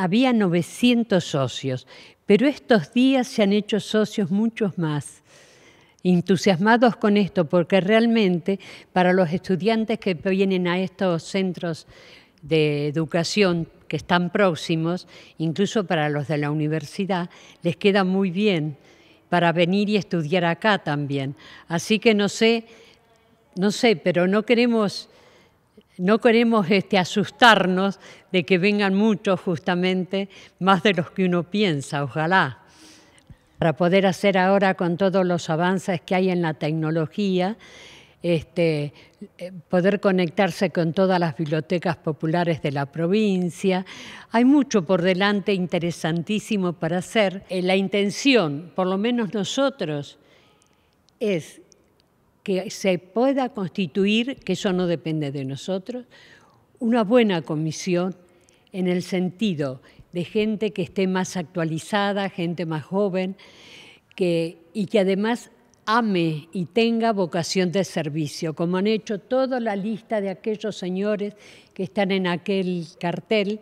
Había 900 socios, pero estos días se han hecho socios muchos más. Entusiasmados con esto, porque realmente para los estudiantes que vienen a estos centros de educación que están próximos, incluso para los de la universidad, les queda muy bien para venir y estudiar acá también. Así que no sé, no sé, pero no queremos no queremos este, asustarnos de que vengan muchos justamente, más de los que uno piensa, ojalá. Para poder hacer ahora con todos los avances que hay en la tecnología, este, poder conectarse con todas las bibliotecas populares de la provincia. Hay mucho por delante interesantísimo para hacer. Eh, la intención, por lo menos nosotros, es que se pueda constituir, que eso no depende de nosotros, una buena comisión en el sentido de gente que esté más actualizada, gente más joven, que, y que además ame y tenga vocación de servicio, como han hecho toda la lista de aquellos señores que están en aquel cartel,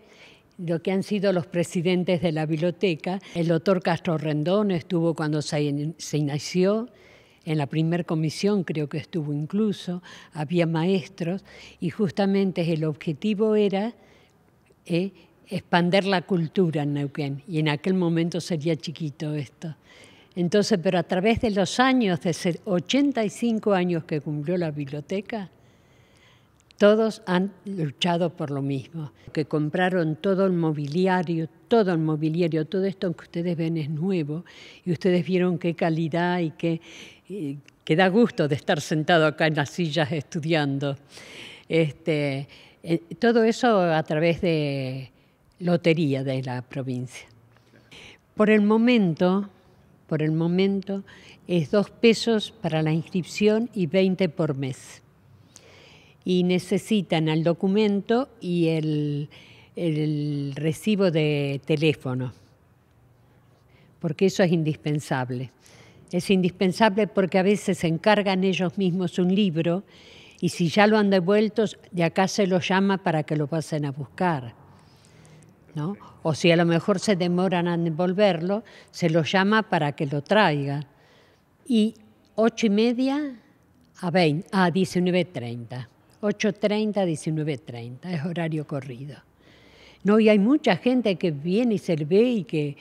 lo que han sido los presidentes de la biblioteca. El doctor Castro Rendón estuvo cuando se, se inició, en la primera comisión creo que estuvo incluso, había maestros y justamente el objetivo era eh, expander la cultura en Neuquén y en aquel momento sería chiquito esto. Entonces, pero a través de los años, de 85 años que cumplió la biblioteca, todos han luchado por lo mismo, que compraron todo el mobiliario, todo el mobiliario, todo esto que ustedes ven es nuevo y ustedes vieron qué calidad y qué, da gusto de estar sentado acá en las sillas estudiando. Este, eh, todo eso a través de lotería de la provincia. Por el momento, por el momento es dos pesos para la inscripción y 20 por mes y necesitan el documento y el, recibo de teléfono, porque eso es indispensable. Es indispensable porque a veces encargan ellos mismos un libro y si ya lo han devuelto, de acá se lo llama para que lo pasen a buscar. O si a lo mejor se demoran a devolverlo, se lo llama para que lo traiga Y ocho y media a, veinte, a 19.30. 8.30 diecinueve 19.30, es horario corrido. No, y hay mucha gente que viene y se ve y que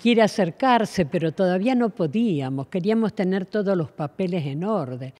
quiere acercarse, pero todavía no podíamos, queríamos tener todos los papeles en orden.